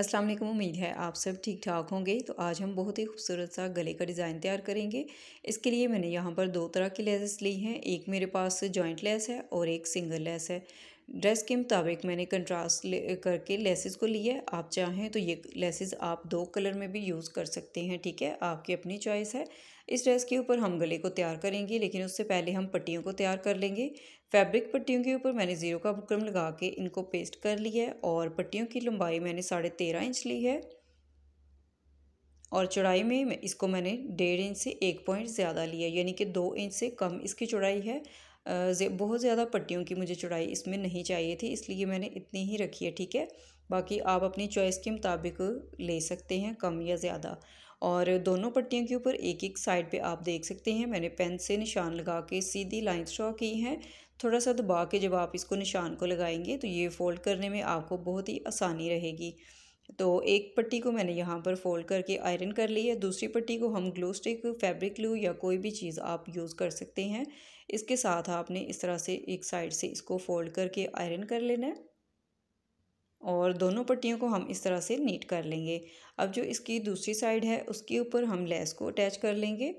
अस्सलाम वालेकुम उम्मीद है आप सब ठीक ठाक होंगे तो आज हम बहुत ही खूबसूरत सा गले का डिज़ाइन तैयार करेंगे इसके लिए मैंने यहाँ पर दो तरह की लेसेस ली हैं एक मेरे पास जॉइंट लेस है और एक सिंगल लेस है ड्रेस के मुताबिक मैंने कंट्रास्ट ले करके लेसेस को लिया है आप चाहें तो ये लेसेस आप दो कलर में भी यूज़ कर सकते हैं ठीक है आपकी अपनी चॉइस है इस ड्रेस के ऊपर हम गले को तैयार करेंगे लेकिन उससे पहले हम पट्टियों को तैयार कर लेंगे फैब्रिक पट्टियों के ऊपर मैंने ज़ीरो का बुकरम लगा के इनको पेस्ट कर लिया है और पट्टियों की लंबाई मैंने साढ़े तेरह इंच ली है और चौड़ाई में इसको मैंने डेढ़ इंच से एक पॉइंट ज़्यादा लिया यानी कि दो इंच से कम इसकी चौड़ाई है बहुत ज़्यादा पट्टियों की मुझे चौड़ाई इसमें नहीं चाहिए थी इसलिए मैंने इतनी ही रखी है ठीक है बाकी आप अपनी चॉइस के मुताबिक ले सकते हैं कम या ज़्यादा और दोनों पट्टियों के ऊपर एक एक साइड पे आप देख सकते हैं मैंने पेन से निशान लगा के सीधी लाइन ड्रॉ की हैं थोड़ा सा दबा के जब आप इसको निशान को लगाएंगे तो ये फ़ोल्ड करने में आपको बहुत ही आसानी रहेगी तो एक पट्टी को मैंने यहाँ पर फोल्ड करके आयरन कर ली है दूसरी पट्टी को हम ग्लू स्टिक फैब्रिक ग्लू या कोई भी चीज़ आप यूज़ कर सकते हैं इसके साथ आपने इस तरह से एक साइड से इसको फोल्ड करके आयरन कर लेना है और दोनों पट्टियों को हम इस तरह से नीट कर लेंगे अब जो इसकी दूसरी साइड है उसके ऊपर हम लेस को अटैच कर लेंगे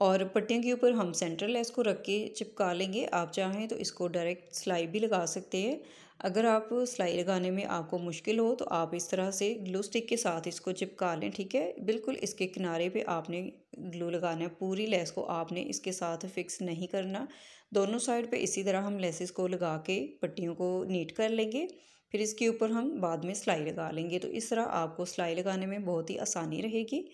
और पट्टियों के ऊपर हम सेंट्रल लेस को रख के चिपका लेंगे आप चाहें तो इसको डायरेक्ट सिलाई भी लगा सकते हैं अगर आप सिलाई लगाने में आपको मुश्किल हो तो आप इस तरह से ग्लू स्टिक के साथ इसको चिपका लें ठीक है बिल्कुल इसके किनारे पे आपने ग्लू लगाना है पूरी लेस को आपने इसके साथ फिक्स नहीं करना दोनों साइड पे इसी तरह हम लेसेस को लगा के पट्टियों को नीट कर लेंगे फिर इसके ऊपर हम बाद में सिलाई लगा लेंगे तो इस तरह आपको सिलाई लगाने में बहुत ही आसानी रहेगी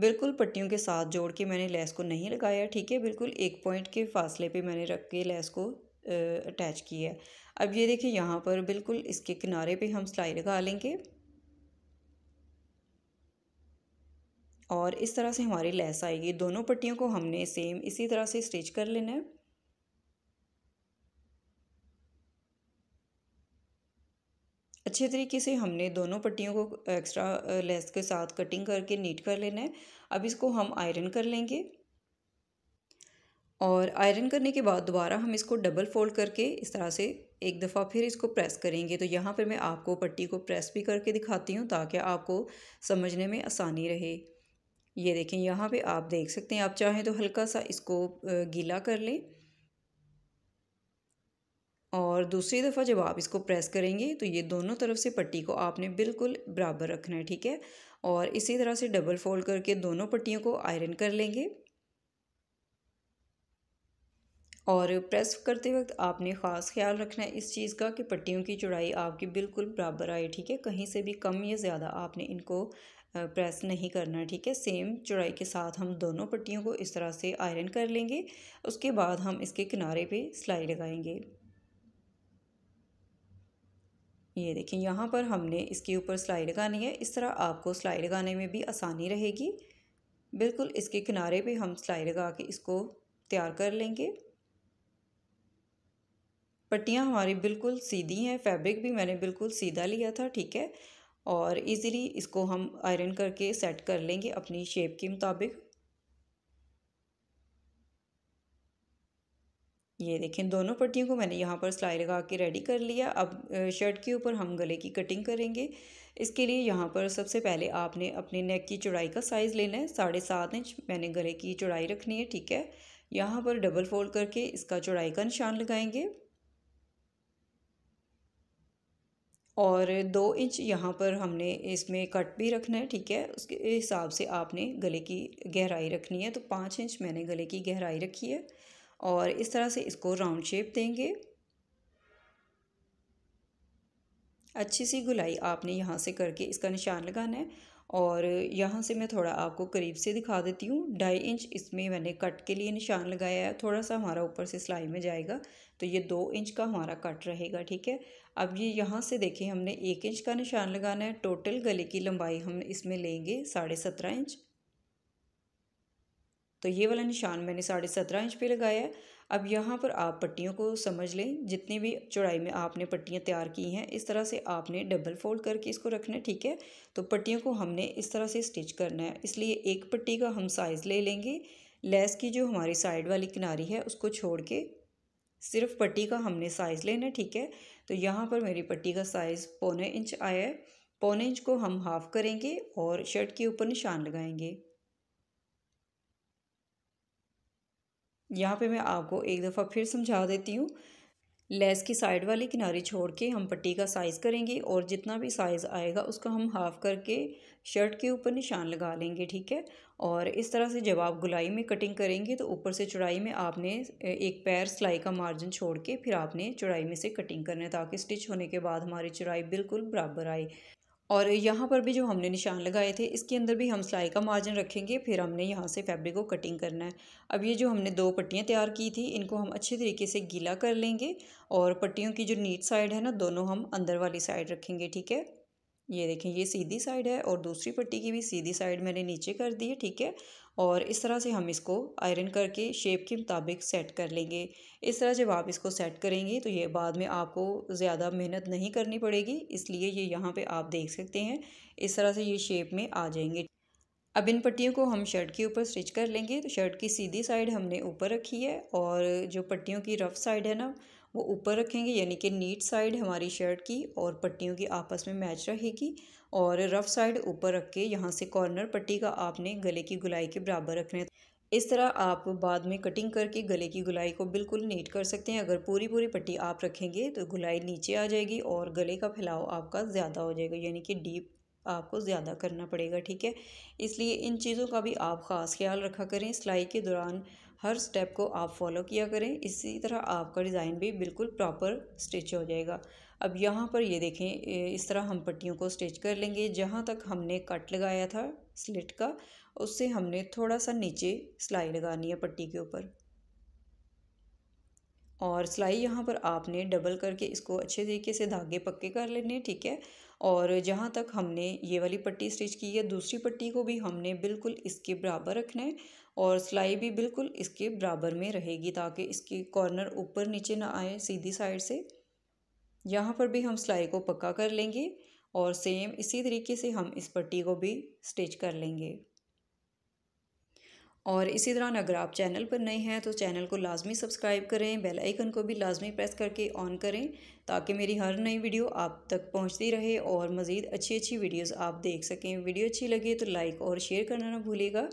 बिल्कुल पट्टियों के साथ जोड़ के मैंने लेस को नहीं लगाया ठीक है बिल्कुल एक पॉइंट के फासले पे मैंने रख के लेस को अटैच किया है अब ये देखिए यहाँ पर बिल्कुल इसके किनारे पे हम सिलाई लगा लेंगे और इस तरह से हमारी लेस आएगी दोनों पट्टियों को हमने सेम इसी तरह से स्टिच कर लेना है अच्छे तरीके से हमने दोनों पट्टियों को एक्स्ट्रा लेस के साथ कटिंग करके नीट कर लेना है अब इसको हम आयरन कर लेंगे और आयरन करने के बाद दोबारा हम इसको डबल फोल्ड करके इस तरह से एक दफ़ा फिर इसको प्रेस करेंगे तो यहाँ पर मैं आपको पट्टी को प्रेस भी करके दिखाती हूँ ताकि आपको समझने में आसानी रहे ये देखें यहाँ पे आप देख सकते हैं आप चाहें तो हल्का सा इसको गीला कर लें और दूसरी दफ़ा जब आप इसको प्रेस करेंगे तो ये दोनों तरफ से पट्टी को आपने बिल्कुल बराबर रखना है ठीक है और इसी तरह से डबल फोल्ड करके दोनों पट्टियों को आयरन कर लेंगे और प्रेस करते वक्त आपने ख़ास ख्याल रखना है इस चीज़ का कि पट्टियों की चौड़ाई आपकी बिल्कुल बराबर आए ठीक है कहीं से भी कम या ज़्यादा आपने इनको प्रेस नहीं करना ठीक है सेम चौड़ाई के साथ हम दोनों पट्टियों को इस तरह से आयरन कर लेंगे उसके बाद हम इसके किनारे पे सिलाई लगाएंगे ये देखें यहाँ पर हमने इसके ऊपर सिलाई लगानी है इस तरह आपको सिलाई लगाने में भी आसानी रहेगी बिल्कुल इसके किनारे पे हम सिलाई लगा के इसको तैयार कर लेंगे पट्टियाँ हमारी बिल्कुल सीधी हैं फैब्रिक भी मैंने बिल्कुल सीधा लिया था ठीक है और इजीली इसको हम आयरन करके सेट कर लेंगे अपनी शेप के मुताबिक ये देखें दोनों पट्टियों को मैंने यहाँ पर सिलाई लगा के रेडी कर लिया अब शर्ट के ऊपर हम गले की कटिंग करेंगे इसके लिए यहाँ पर सबसे पहले आपने अपने नेक की चौड़ाई का साइज़ लेना है साढ़े सात इंच मैंने गले की चौड़ाई रखनी है ठीक है यहाँ पर डबल फोल्ड करके इसका चौड़ाई का निशान लगाएंगे और दो इंच यहाँ पर हमने इसमें कट भी रखना है ठीक है उसके हिसाब से आपने गले की गहराई रखनी है तो पाँच इंच मैंने गले की गहराई रखी है और इस तरह से इसको राउंड शेप देंगे अच्छी सी गुलाई आपने यहाँ से करके इसका निशान लगाना है और यहाँ से मैं थोड़ा आपको करीब से दिखा देती हूँ ढाई इंच इसमें मैंने कट के लिए निशान लगाया है थोड़ा सा हमारा ऊपर से सिलाई में जाएगा तो ये दो इंच का हमारा कट रहेगा ठीक है अब ये यहाँ से देखें हमने एक इंच का निशान लगाना है टोटल गले की लंबाई हम इसमें लेंगे साढ़े सत्रह इंच तो ये वाला निशान मैंने साढ़े सत्रह इंच पे लगाया है अब यहाँ पर आप पट्टियों को समझ लें जितनी भी चौड़ाई में आपने पट्टियाँ तैयार की हैं इस तरह से आपने डबल फोल्ड करके इसको रखना है ठीक है तो पट्टियों को हमने इस तरह से स्टिच करना है इसलिए एक पट्टी का हम साइज़ ले लेंगे लेस की जो हमारी साइड वाली किनारी है उसको छोड़ के सिर्फ पट्टी का हमने साइज़ लेना है ठीक है तो यहाँ पर मेरी पट्टी का साइज़ पौने इंच आया है पौने इंच को हम हाफ़ करेंगे और शर्ट के ऊपर निशान लगाएंगे यहाँ पे मैं आपको एक दफ़ा फिर समझा देती हूँ लेस की साइड वाली किनारे छोड़ के हम पट्टी का साइज़ करेंगे और जितना भी साइज़ आएगा उसका हम हाफ़ करके शर्ट के ऊपर निशान लगा लेंगे ठीक है और इस तरह से जब आप गुलाई में कटिंग करेंगे तो ऊपर से चौड़ाई में आपने एक पैर सिलाई का मार्जिन छोड़ के फिर आपने चौड़ाई में से कटिंग करना है ताकि स्टिच होने के बाद हमारी चौड़ाई बिल्कुल बराबर आए और यहाँ पर भी जो हमने निशान लगाए थे इसके अंदर भी हम सिलाई का मार्जिन रखेंगे फिर हमने यहाँ से फैब्रिक को कटिंग करना है अब ये जो हमने दो पट्टियाँ तैयार की थी इनको हम अच्छे तरीके से गीला कर लेंगे और पट्टियों की जो नीट साइड है ना दोनों हम अंदर वाली साइड रखेंगे ठीक है ये देखें ये सीधी साइड है और दूसरी पट्टी की भी सीधी साइड मैंने नीचे कर दी है ठीक है और इस तरह से हम इसको आयरन करके शेप के मुताबिक सेट कर लेंगे इस तरह जब आप इसको सेट करेंगे तो ये बाद में आपको ज़्यादा मेहनत नहीं करनी पड़ेगी इसलिए ये यहाँ पे आप देख सकते हैं इस तरह से ये शेप में आ जाएंगे अब इन पट्टियों को हम शर्ट के ऊपर स्टिच कर लेंगे तो शर्ट की सीधी साइड हमने ऊपर रखी है और जो पट्टियों की रफ़ साइड है ना वो ऊपर रखेंगे यानी कि नीट साइड हमारी शर्ट की और पट्टियों की आपस में मैच रहेगी और रफ़ साइड ऊपर रख के यहाँ से कॉर्नर पट्टी का आपने गले की गुलाई के बराबर रखना है इस तरह आप बाद में कटिंग करके गले की गुलाई को बिल्कुल नीट कर सकते हैं अगर पूरी पूरी पट्टी आप रखेंगे तो गुलाई नीचे आ जाएगी और गले का फैलाव आपका ज़्यादा हो जाएगा यानी कि डीप आपको ज़्यादा करना पड़ेगा ठीक है इसलिए इन चीज़ों का भी आप ख़ास ख्याल रखा करें सिलाई के दौरान हर स्टेप को आप फॉलो किया करें इसी तरह आपका डिज़ाइन भी बिल्कुल प्रॉपर स्टिच हो जाएगा अब यहाँ पर ये देखें इस तरह हम पट्टियों को स्टिच कर लेंगे जहाँ तक हमने कट लगाया था स्लिट का उससे हमने थोड़ा सा नीचे सिलाई लगानी है पट्टी के ऊपर और सिलाई यहाँ पर आपने डबल करके इसको अच्छे तरीके से धागे पक्के कर लेने ठीक है और जहाँ तक हमने ये वाली पट्टी स्टिच की है दूसरी पट्टी को भी हमने बिल्कुल इसके बराबर रखना है और सिलाई भी बिल्कुल इसके बराबर में रहेगी ताकि इसके कॉर्नर ऊपर नीचे ना आए सीधी साइड से यहाँ पर भी हम सिलाई को पक्का कर लेंगे और सेम इसी तरीके से हम इस पट्टी को भी स्टिच कर लेंगे और इसी दौरान अगर आप चैनल पर नए हैं तो चैनल को लाजमी सब्सक्राइब करें बेल आइकन को भी लाजमी प्रेस करके ऑन करें ताकि मेरी हर नई वीडियो आप तक पहुंचती रहे और मज़ीद अच्छी अच्छी वीडियोस आप देख सकें वीडियो अच्छी लगे तो लाइक और शेयर करना ना भूलेगा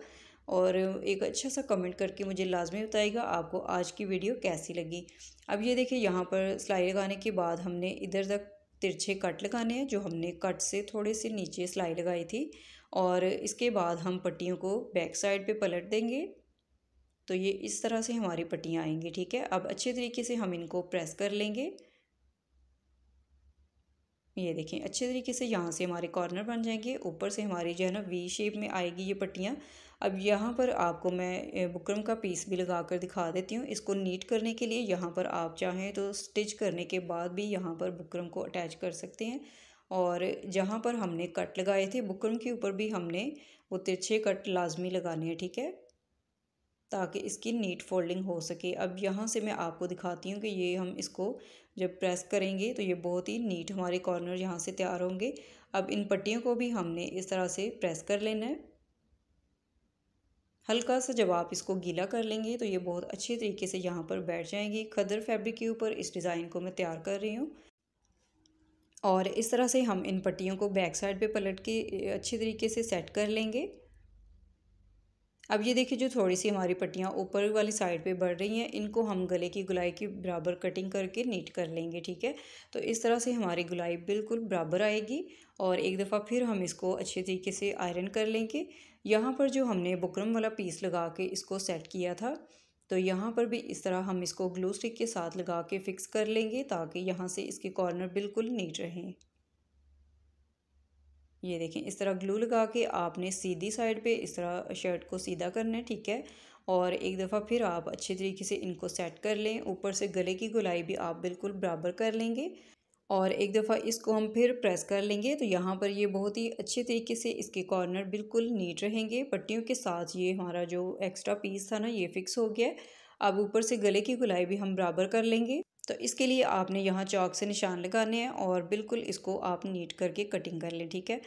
और एक अच्छा सा कमेंट करके मुझे लाजमी बताएगा आपको आज की वीडियो कैसी लगी अब ये देखिए यहाँ पर सिलाई लगाने के बाद हमने इधर तक तिरछे कट लगाने हैं जो हमने कट से थोड़े से नीचे सिलाई लगाई थी और इसके बाद हम पट्टियों को बैक साइड पे पलट देंगे तो ये इस तरह से हमारी पट्टियाँ आएंगी ठीक है अब अच्छे तरीके से हम इनको प्रेस कर लेंगे ये देखें अच्छे तरीके से यहाँ से हमारे कॉर्नर बन जाएंगे ऊपर से हमारी जो है ना वी शेप में आएगी ये पट्टियाँ अब यहाँ पर आपको मैं बुकरम का पीस भी लगा कर दिखा देती हूँ इसको नीट करने के लिए यहाँ पर आप चाहें तो स्टिच करने के बाद भी यहाँ पर बुकरम को अटैच कर सकते हैं और जहाँ पर हमने कट लगाए थे बुकरम के ऊपर भी हमने वो तिरछे कट लाजमी लगाने हैं ठीक है ताकि इसकी नीट फोल्डिंग हो सके अब यहाँ से मैं आपको दिखाती हूँ कि ये हम इसको जब प्रेस करेंगे तो ये बहुत ही नीट हमारे कॉर्नर यहाँ से तैयार होंगे अब इन पट्टियों को भी हमने इस तरह से प्रेस कर लेना है हल्का सा जब आप इसको गीला कर लेंगे तो ये बहुत अच्छे तरीके से यहाँ पर बैठ जाएंगी खदर फैब्रिक के ऊपर इस डिज़ाइन को मैं तैयार कर रही हूँ और इस तरह से हम इन पट्टियों को बैक साइड पे पलट के अच्छे तरीके से सेट कर लेंगे अब ये देखिए जो थोड़ी सी हमारी पट्टियाँ ऊपर वाली साइड पे बढ़ रही हैं इनको हम गले की गुलाई के बराबर कटिंग करके नीट कर लेंगे ठीक है तो इस तरह से हमारी गुलाई बिल्कुल बराबर आएगी और एक दफ़ा फिर हम इसको अच्छे तरीके से आयरन कर लेंगे यहाँ पर जो हमने बुकरम वाला पीस लगा के इसको सेट किया था तो यहाँ पर भी इस तरह हम इसको ग्लू स्टिक के साथ लगा के फ़िक्स कर लेंगे ताकि यहाँ से इसके कॉर्नर बिल्कुल नीट रहें ये देखें इस तरह ग्लू लगा के आपने सीधी साइड पे इस तरह शर्ट को सीधा करना है ठीक है और एक दफ़ा फिर आप अच्छे तरीके से इनको सेट कर लें ऊपर से गले की गुलाई भी आप बिल्कुल बराबर कर लेंगे और एक दफ़ा इसको हम फिर प्रेस कर लेंगे तो यहाँ पर ये बहुत ही अच्छे तरीके से इसके कॉर्नर बिल्कुल नीट रहेंगे पट्टियों के साथ ये हमारा जो एक्स्ट्रा पीस था ना ये फिक्स हो गया अब ऊपर से गले की गुलाई भी हम बराबर कर लेंगे तो इसके लिए आपने यहाँ चौक से निशान लगाने हैं और बिल्कुल इसको आप नीट करके कटिंग कर लें ठीक है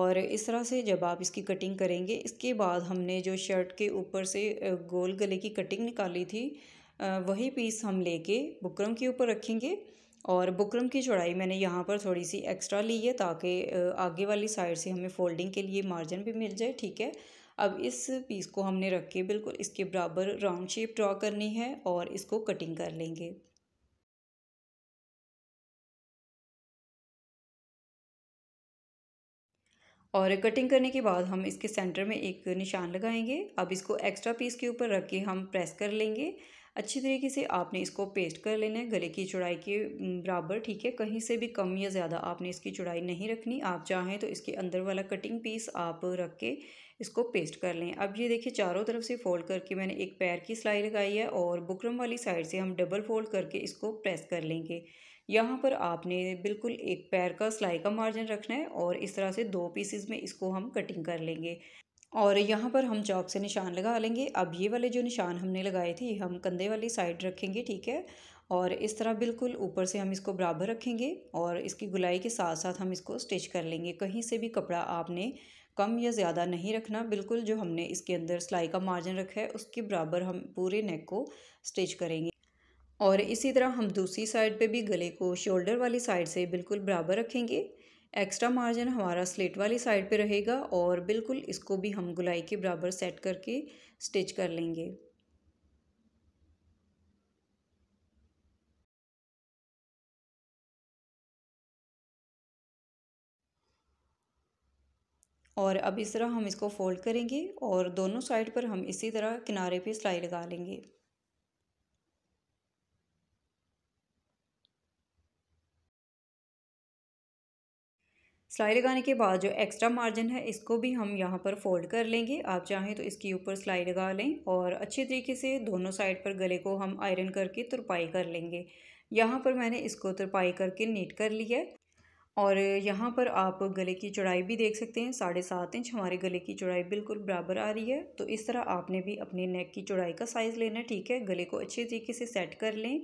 और इस तरह से जब आप इसकी कटिंग करेंगे इसके बाद हमने जो शर्ट के ऊपर से गोल गले की कटिंग निकाली थी वही पीस हम लेके बुकरम के ऊपर रखेंगे और बुकरम की चौड़ाई मैंने यहाँ पर थोड़ी सी एक्स्ट्रा ली है ताकि आगे वाली साइड से हमें फोल्डिंग के लिए मार्जिन भी मिल जाए ठीक है अब इस पीस को हमने रख के बिल्कुल इसके बराबर राउंड शेप ड्रॉ करनी है और इसको कटिंग कर लेंगे और कटिंग करने के बाद हम इसके सेंटर में एक निशान लगाएंगे अब इसको एक्स्ट्रा पीस के ऊपर रख के हम प्रेस कर लेंगे अच्छी तरीके से आपने इसको पेस्ट कर लेना है गले की चौड़ाई के बराबर ठीक है कहीं से भी कम या ज़्यादा आपने इसकी चौड़ाई नहीं रखनी आप चाहें तो इसके अंदर वाला कटिंग पीस आप रख के इसको पेस्ट कर लें अब ये देखिए चारों तरफ से फ़ोल्ड करके मैंने एक पैर की सिलाई लगाई है और बुकरम वाली साइड से हम डबल फोल्ड करके इसको प्रेस कर लेंगे यहाँ पर आपने बिल्कुल एक पैर का सिलाई का मार्जिन रखना है और इस तरह से दो पीसेस में इसको हम कटिंग कर लेंगे और यहाँ पर हम चौक से निशान लगा लेंगे अब ये वाले जो निशान हमने लगाए थे हम कंधे वाली साइड रखेंगे ठीक है और इस तरह बिल्कुल ऊपर से हम इसको बराबर रखेंगे और इसकी गुलाई के साथ साथ हम इसको स्टिच कर लेंगे कहीं से भी कपड़ा आपने कम या ज़्यादा नहीं रखना बिल्कुल जो हमने इसके अंदर सिलाई का मार्जिन रखा है उसके बराबर हम पूरे नेक को स्टिच करेंगे और इसी तरह हम दूसरी साइड पे भी गले को शोल्डर वाली साइड से बिल्कुल बराबर रखेंगे एक्स्ट्रा मार्जिन हमारा स्लेट वाली साइड पे रहेगा और बिल्कुल इसको भी हम गुलाई के बराबर सेट करके स्टिच कर लेंगे और अब इस तरह हम इसको फोल्ड करेंगे और दोनों साइड पर हम इसी तरह किनारे पे सिलाई लगा लेंगे सिलाई लगाने के बाद जो एक्स्ट्रा मार्जिन है इसको भी हम यहाँ पर फोल्ड कर लेंगे आप चाहें तो इसके ऊपर सिलाई लगा लें और अच्छे तरीके से दोनों साइड पर गले को हम आयरन करके तुरपाई कर लेंगे यहाँ पर मैंने इसको तुरपाई करके नीट कर लिया और यहाँ पर आप गले की चौड़ाई भी देख सकते हैं साढ़े सात इंच हमारे गले की चौड़ाई बिल्कुल बराबर आ रही है तो इस तरह आपने भी अपने नेक की चौड़ाई का साइज़ लेना ठीक है गले को अच्छे तरीके से सेट कर लें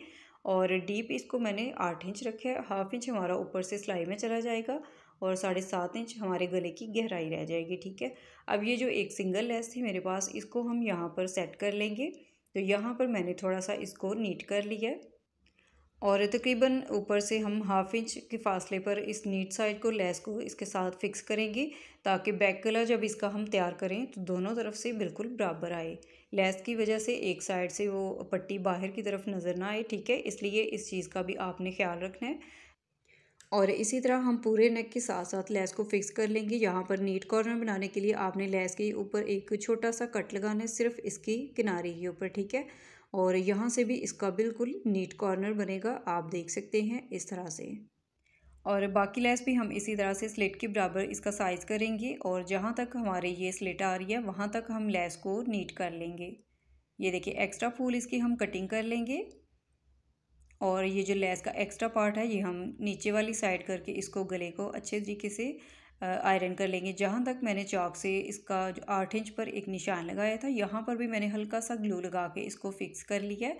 और डीप इसको मैंने आठ इंच रखे है हाफ इंच हमारा ऊपर से सिलाई में चला जाएगा और साढ़े सात इंच हमारे गले की गहराई रह जाएगी ठीक है अब ये जो एक सिंगल लेस थी मेरे पास इसको हम यहाँ पर सेट कर लेंगे तो यहाँ पर मैंने थोड़ा सा इसको नीट कर लिया और तकरीबन ऊपर से हम हाफ इंच के फासले पर इस नीट साइड को लेस को इसके साथ फिक्स करेंगे ताकि बैक कलर जब इसका हम तैयार करें तो दोनों तरफ से बिल्कुल बराबर आए लेस की वजह से एक साइड से वो पट्टी बाहर की तरफ नज़र ना आए ठीक है इसलिए इस चीज़ का भी आपने ख्याल रखना है और इसी तरह हम पूरे नेक के साथ साथ लेस को फिक्स कर लेंगे यहाँ पर नीट कॉर्नर बनाने के लिए आपने लेस के ऊपर एक छोटा सा कट लगाना है सिर्फ इसकी किनारे के ऊपर ठीक है और यहाँ से भी इसका बिल्कुल नीट कॉर्नर बनेगा आप देख सकते हैं इस तरह से और बाकी लेस भी हम इसी तरह से स्लेट के बराबर इसका साइज़ करेंगे और जहाँ तक हमारे ये स्लेट आ रही है वहाँ तक हम लेस को नीट कर लेंगे ये देखिए एक्स्ट्रा फूल इसकी हम कटिंग कर लेंगे और ये जो लेस का एक्स्ट्रा पार्ट है ये हम नीचे वाली साइड करके इसको गले को अच्छे तरीके से आयरन कर लेंगे जहाँ तक मैंने चौक से इसका जो आठ इंच पर एक निशान लगाया था यहाँ पर भी मैंने हल्का सा ग्लू लगा के इसको फिक्स कर लिया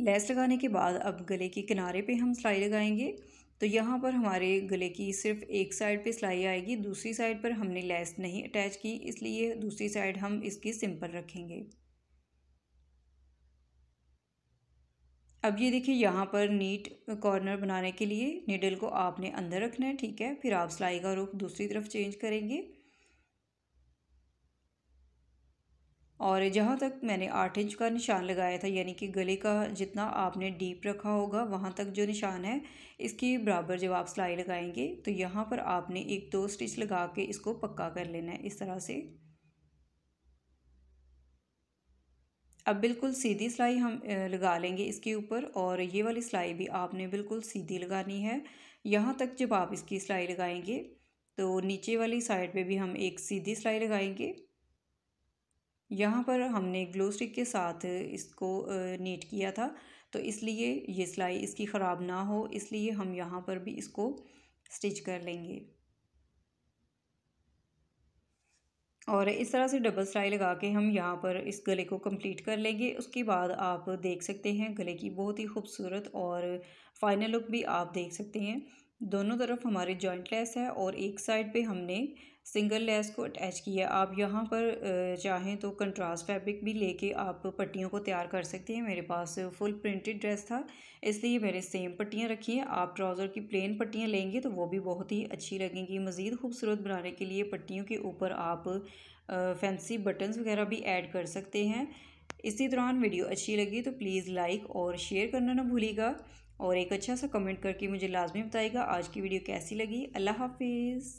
लेस लगाने के बाद अब गले के किनारे पे हम सिलाई लगाएंगे तो यहाँ पर हमारे गले की सिर्फ एक साइड पे सिलाई आएगी दूसरी साइड पर हमने लेस नहीं अटैच की इसलिए दूसरी साइड हम इसकी सिंपल रखेंगे अब ये देखिए यहाँ पर नीट कॉर्नर बनाने के लिए निडल को आपने अंदर रखना है ठीक है फिर आप सिलाई का रुख दूसरी तरफ चेंज करेंगे और जहाँ तक मैंने आठ इंच का निशान लगाया था यानी कि गले का जितना आपने डीप रखा होगा वहाँ तक जो निशान है इसके बराबर जब आप सिलाई लगाएंगे तो यहाँ पर आपने एक दो स्टिच लगा के इसको पक्का कर लेना है इस तरह से अब बिल्कुल सीधी सिलाई हम लगा लेंगे इसके ऊपर और ये वाली सिलाई भी आपने बिल्कुल सीधी लगानी है यहाँ तक जब आप इसकी सिलाई लगाएंगे तो नीचे वाली साइड पे भी हम एक सीधी सिलाई लगाएंगे यहाँ पर हमने ग्लो स्टिक के साथ इसको नीट किया था तो इसलिए ये सिलाई इसकी ख़राब ना हो इसलिए हम यहाँ पर भी इसको स्टिच कर लेंगे और इस तरह से डबल सिलाई लगा के हम यहाँ पर इस गले को कंप्लीट कर लेंगे उसके बाद आप देख सकते हैं गले की बहुत ही खूबसूरत और फाइनल लुक भी आप देख सकते हैं दोनों तरफ हमारे जॉइंट लेस है और एक साइड पे हमने सिंगल लेस को अटैच किया आप यहाँ पर चाहें तो कंट्रास्ट फैब्रिक भी लेके आप पट्टियों को तैयार कर सकते हैं मेरे पास फुल प्रिंटेड ड्रेस था इसलिए मैंने सेम पट्टियाँ रखी हैं आप ट्राउज़र की प्लेन पट्टियाँ लेंगे तो वो भी बहुत ही अच्छी लगेंगी मज़ीद खूबसूरत बनाने के लिए पट्टियों के ऊपर आप फैंसी बटन्स वगैरह भी ऐड कर सकते हैं इसी दौरान वीडियो अच्छी लगी तो प्लीज़ लाइक और शेयर करना ना भूलिएगा और एक अच्छा सा कमेंट करके मुझे लाजमी बताएगा आज की वीडियो कैसी लगी अल्लाह हाफिज़